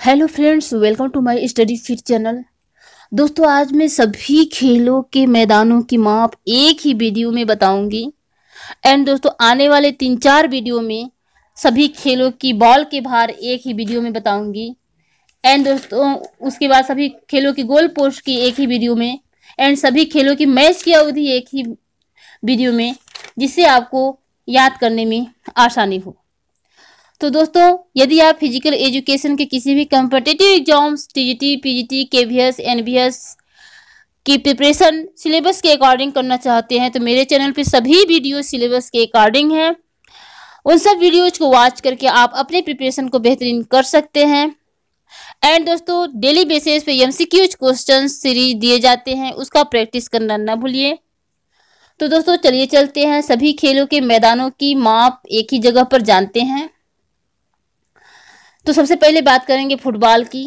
Hello friends welcome to my study फिर channel दोस्तों आज मैं सभी खेलों के मैदानों की माप एक ही वीडियो में बताऊंगी एंड दोस्तों आने वाले तीन चार वीडियो में सभी खेलों की बॉल के भार एक ही वीडियो में बताऊंगी एंड दोस्तों उसके बाद सभी खेलों की गोल पोस्ट की एक ही वीडियो में एंड सभी खेलों की मैच की अवधि एक ही वीडियो में जिससे आपको याद करने में आसानी हो तो दोस्तों यदि आप फिजिकल एजुकेशन के किसी भी competitive exams TGT PGT KVS S की प्रिपरेशन सिलेबस के अकॉर्डिंग करना चाहते हैं तो मेरे चैनल पे सभी वीडियो सिलेबस के अकॉर्डिंग हैं उन सब वीडियोज को वॉच करके आप अपने प्रिपरेशन को बेहतरीन कर सकते हैं एंड दोस्तों डेली बेसिस पे एमसीक्यूज क्वेश्चन सीरीज दिए जाते हैं उसका प्रैक्टिस करना ना भूलिए तो दोस्तों चलिए चलते हैं सभी खेलों के मैदानों की माप एक ही जगह पर जानते हैं तो सबसे पहले बात करेंगे फुटबॉल की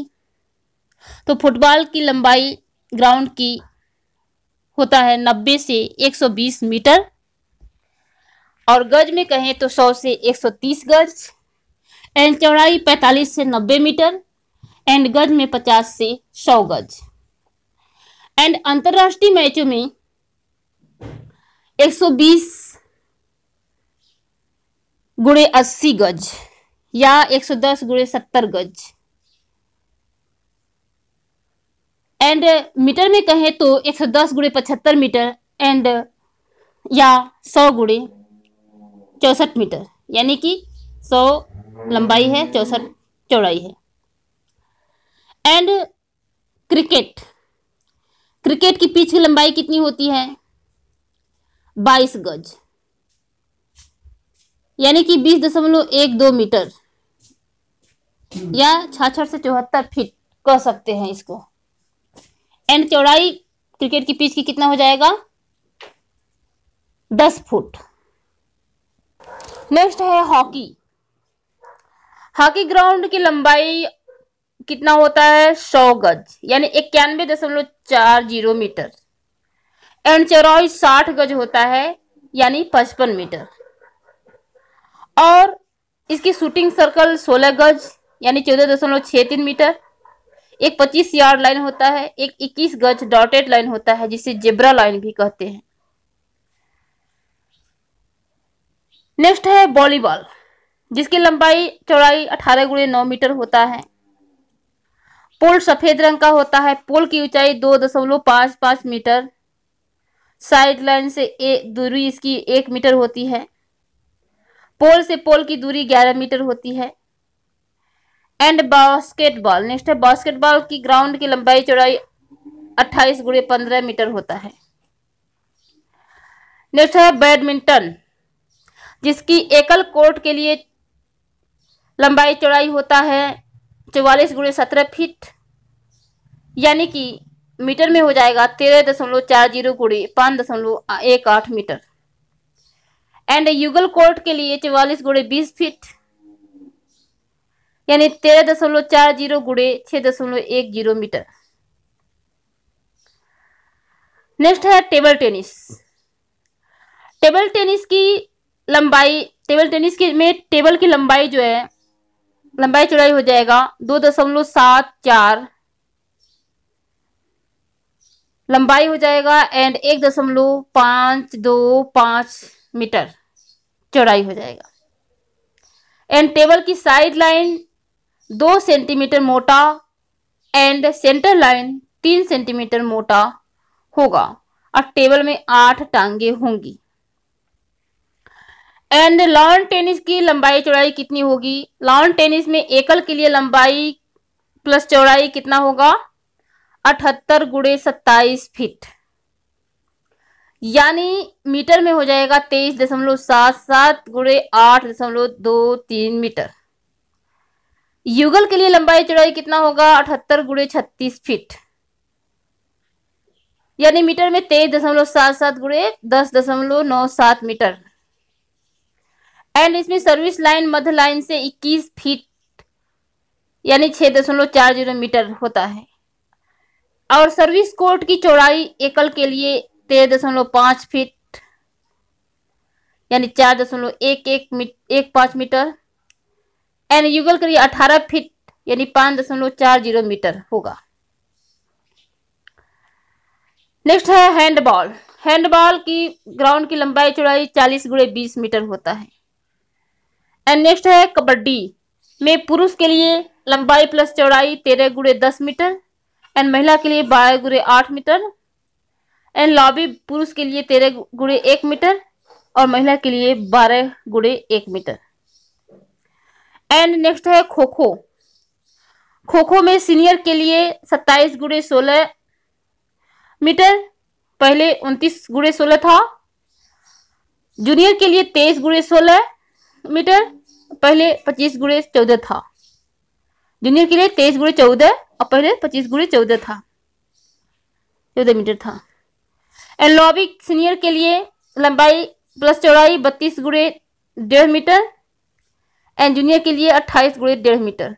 तो फुटबॉल की लंबाई ग्राउंड की होता है 90 से 120 मीटर और गज में कहें तो 100 से 130 गज एंड चौड़ाई 45 से 90 मीटर एंड गज में 50 से 100 गज एंड अंतर्राष्ट्रीय मैचों में 120 गुणे अस्सी गज या एक सौ दस गुड़े सत्तर गज एंड मीटर में कहें तो एक सौ दस गुड़े पचहत्तर मीटर एंड या सौ गुड़े चौसठ मीटर यानी कि सौ लंबाई है चौसठ चौड़ाई है एंड क्रिकेट क्रिकेट की पिच की लंबाई कितनी होती है बाईस गज यानी कि बीस दशमलव एक दो मीटर हम्म। या छाछठ से चौहत्तर फीट कह सकते हैं इसको एंड चौड़ाई क्रिकेट की पिच की कितना हो जाएगा दस फुट नेक्स्ट है हॉकी हॉकी ग्राउंड की लंबाई कितना होता है सौ गज यानी इक्यानवे दशमलव चार जीरो मीटर एंड चौराई साठ गज होता है यानी पचपन मीटर और इसकी शूटिंग सर्कल सोलह गज यानी चौदह दशमलव छः तीन मीटर एक पच्चीस यार्ड लाइन होता है एक इक्कीस गज डॉटेड लाइन होता है जिसे जेब्रा लाइन भी कहते हैं नेक्स्ट है वॉलीबॉल जिसकी लंबाई चौड़ाई अठारह गुड़े नौ मीटर होता है पोल सफेद रंग का होता है पोल की ऊंचाई दो दशमलव पांच पांच मीटर साइड लाइन से ए दूरी इसकी एक मीटर होती है पोल से पोल की दूरी ग्यारह मीटर होती है एंड बास्केटबॉल नेक्स्ट है बास्केटबॉल की ग्राउंड की लंबाई चौड़ाई अट्ठाईस गुड़े पंद्रह मीटर होता है नेक्स्ट है बैडमिंटन जिसकी एकल कोर्ट के लिए लंबाई चौड़ाई होता है चौवालीस गुड़े सत्रह फीट यानी कि मीटर में हो जाएगा तेरह दशमलव चार जीरो गुड़े पाँच दशमलव एक आठ मीटर एंड युगल कोर्ट के लिए चौवालीस गुड़े बीस फीट यानी तेरह दशमलव चार जीरो गुड़े छह दशमलव एक जीरो मीटर नेक्स्ट है टेबल टेनिस टेबल टेनिस की लंबाई टेबल टेनिस के में टेबल की लंबाई जो है लंबाई चौड़ाई हो जाएगा दो दशमलव सात चार लंबाई हो जाएगा एंड एक दशमलव पांच दो पांच मीटर चौड़ाई हो जाएगा एंड टेबल की साइड लाइन दो सेंटीमीटर मोटा एंड सेंटर लाइन तीन सेंटीमीटर मोटा होगा और टेबल में आठ टांगे होंगी एंड लॉन टेनिस की लंबाई चौड़ाई कितनी होगी लॉन टेनिस में एकल के लिए लंबाई प्लस चौड़ाई कितना होगा अठहत्तर गुड़े सत्ताईस फीट यानी मीटर में हो जाएगा तेईस दशमलव सात सात गुड़े आठ दशमलव दो तीन मीटर युगल के लिए लंबाई चौड़ाई कितना होगा अठहत्तर गुड़े छत्तीस फीट यानी मीटर में तेईस दशमलव सात सात गुड़े दस दशमलव नौ सात मीटर एंड इसमें सर्विस लाइन मध्य लाइन से इक्कीस फीट यानी छह दशमलव चार जीरो मीटर होता है और सर्विस कोर्ट की चौड़ाई एकल के लिए तेरह दशमलव पांच फीट यानी चार दशमलव एक एक, एक पाँच मीटर एंड युगल करिए अठारह फीट यानी पांच दशमलव चार जीरो मीटर होगा नेक्स्ट है हैंडबॉल हैंडबॉल की ग्राउंड की लंबाई चौड़ाई चालीस गुड़े बीस मीटर होता है एंड नेक्स्ट है कबड्डी में पुरुष के लिए लंबाई प्लस चौड़ाई तेरह गुड़े दस मीटर एंड महिला के लिए बारह गुड़े आठ मीटर एंड लॉबी पुरुष के लिए तेरह गुड़े एक मीटर और महिला के लिए बारह गुड़े एक मीटर एंड नेक्स्ट है खो खो खो खो में सीनियर के लिए सत्ताईस गुड़े सोलह मीटर पहले उनतीस गुड़े सोलह था जूनियर के लिए तेईस गुड़े सोलह मीटर पहले पच्चीस गुड़े चौदह था जूनियर के लिए तेईस गुड़े चौदह और पहले पच्चीस गुड़े चौदह था चौदह मीटर था एंड लॉबिक सीनियर के लिए लंबाई प्लस चौड़ाई बत्तीस गुड़े डेढ़ मीटर एंड जूनियर के लिए अट्ठाईस गुड़े डेढ़ मीटर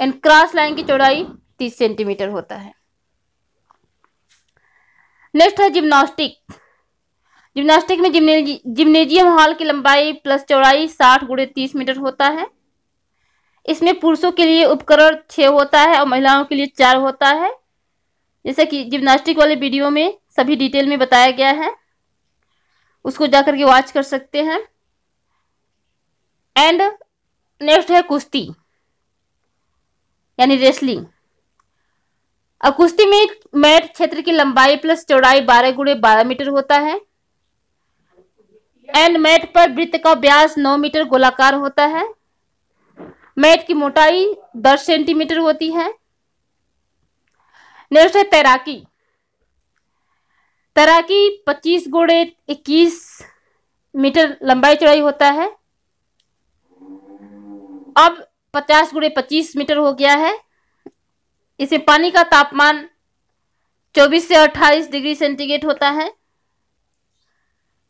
एंड क्रॉस लाइन की चौड़ाई तीस सेंटीमीटर होता है नेक्स्ट है जिम्नास्टिक जिम्नास्टिक में जिम्नेजी, जिम्नेजियम हॉल की लंबाई प्लस चौड़ाई साठ गुड़े तीस मीटर होता है इसमें पुरुषों के लिए उपकरण छः होता है और महिलाओं के लिए चार होता है जैसे कि जिम्नास्टिक वाले वीडियो में सभी डिटेल में बताया गया है उसको जाकर के वॉच कर सकते हैं एंड नेक्स्ट है कुश्ती यानी रेसलिंग अब कुश्ती में मैट क्षेत्र की लंबाई प्लस चौड़ाई बारह गुड़े बारह मीटर होता है एंड मैट पर वृत्त का व्यास नौ मीटर गोलाकार होता है मैट की मोटाई दस सेंटीमीटर होती है नेक्स्ट है तैराकी तैराकी पच्चीस गुड़े इक्कीस मीटर लंबाई चौड़ाई होता है अब पचास गुड़े पच्चीस मीटर हो गया है इसे पानी का तापमान चौबीस से अट्ठाईस डिग्री सेंटीग्रेड होता है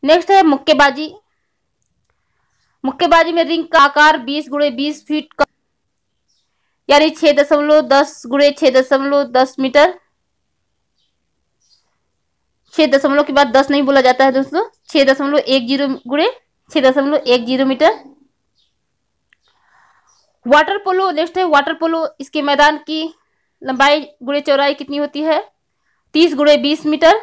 नेक्स्ट है मुक्केबाजी मुक्केबाजी में रिंग का आकार बीस गुड़े बीस फीट का यानी छह दशमलव दस गुड़े छह दशमलव दस मीटर छह दशमलव के बाद दस नहीं बोला जाता है दोस्तों छह दशमलव एक जीरो गुड़े छह दशमलव एक zero metre water polo next है वाटर पोलो इसके मैदान की लंबाई गुड़े चौड़ाई कितनी होती है तीस गुड़े बीस मीटर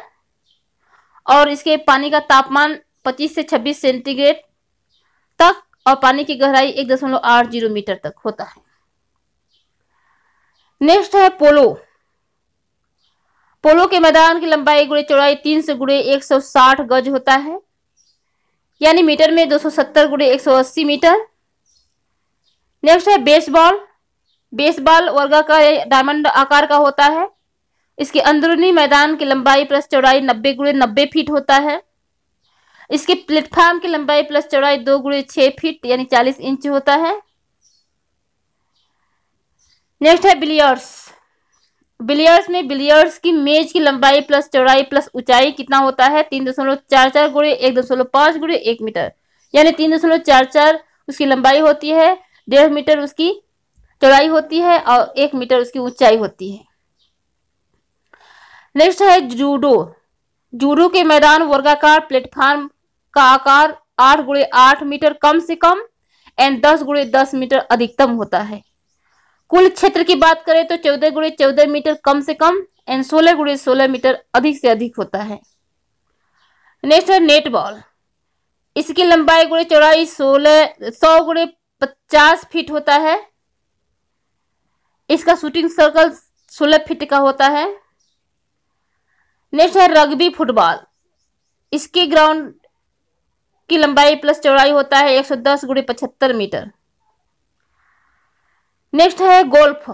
और इसके पानी का तापमान पच्चीस से छब्बीस सेंटीग्रेड तक और पानी की गहराई एक दशमलव आठ जीरो मीटर तक होता है नेक्स्ट है पोलो पोलो के मैदान की लंबाई गुड़े चौड़ाई तीन सौ गुड़े एक सौ साठ गज होता है यानी मीटर में दो सौ सत्तर गुड़े एक सौ अस्सी मीटर नेक्स्ट है बेसबॉल बेसबॉल वर्ग का डायमंड आकार का होता है इसके अंदरूनी मैदान की लंबाई प्लस चौड़ाई नब्बे गुड़े नब्बे फीट होता है इसके प्लेटफार्म की लंबाई प्लस चौड़ाई दो गुड़े छह फीट यानी चालीस इंच होता है नेक्स्ट है बिलियर्स बिलियर्स में बिलियर्स की मेज की लंबाई प्लस चौड़ाई प्लस ऊंचाई कितना होता है तीन दशमलव चार चार गुड़े एक दशमलव पांच गुड़े एक मीटर यानी तीन दशमलव चार चार उसकी लंबाई होती है डेढ़ मीटर उसकी चौड़ाई होती है और एक मीटर उसकी ऊंचाई होती है नेक्स्ट है जूडो जूडो के मैदान वर्गाकार प्लेटफॉर्म का आकार आठ गुड़े आठ मीटर कम से कम एंड दस गुड़े दस मीटर अधिकतम होता है कुल क्षेत्र की बात करें तो चौदह गुड़े चौदह मीटर कम से कम एंड सोलह गुड़े सोलह मीटर अधिक से अधिक होता है नेक्स्ट है नेटबॉल इसकी लंबाई गुड़े चौड़ाई सोलह सौ गुड़े पचास फीट होता है इसका शूटिंग सर्कल सोलह फीट का होता है नेक्स्ट है रग्बी फुटबॉल इसके ग्राउंड की लंबाई प्लस चौड़ाई होता है 110 सौ दस गुड़ी पचहत्तर मीटर नेक्स्ट है गोल्फ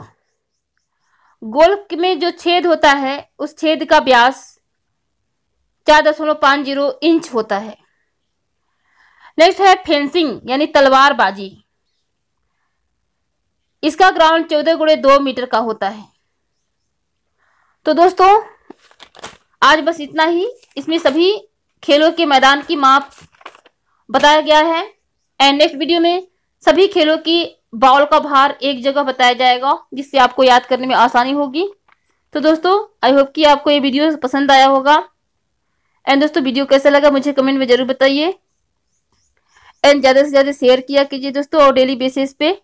गोल्फ में जो छेद होता है उस छेद का व्यास चार दशमलव पांच जीरो इंच होता है नेक्स्ट है फेंसिंग यानी तलवारबाजी इसका ग्राउंड चौदह गुड़े दो मीटर का होता है तो दोस्तों आज बस इतना ही इसमें सभी खेलों के मैदान की माप बताया गया है एंड नेक्स्ट वीडियो में सभी खेलों की बॉल का भार एक जगह बताया जाएगा जिससे आपको याद करने में आसानी होगी तो दोस्तों आई होप कि आपको ये वीडियो पसंद आया होगा एंड दोस्तों वीडियो कैसा लगा मुझे कमेंट में ज़रूर बताइए एंड ज़्यादा से ज़्यादा शेयर किया कीजिए दोस्तों और डेली बेसिस पे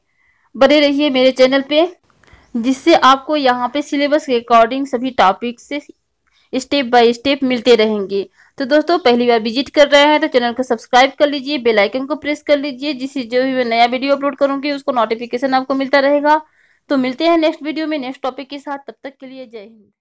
बने रहिए मेरे चैनल पे जिससे आपको यहाँ पे सिलेबस के अकॉर्डिंग सभी टॉपिक से स्टेप बाय स्टेप मिलते रहेंगे तो दोस्तों पहली बार विजिट कर रहे हैं तो चैनल को सब्सक्राइब कर लीजिए बेल आइकन को प्रेस कर लीजिए जिससे जो भी मैं नया वीडियो अपलोड करूंगी उसको नोटिफिकेशन आपको मिलता रहेगा तो मिलते हैं नेक्स्ट वीडियो में नेक्स्ट टॉपिक के साथ तब तक के लिए जय हिंद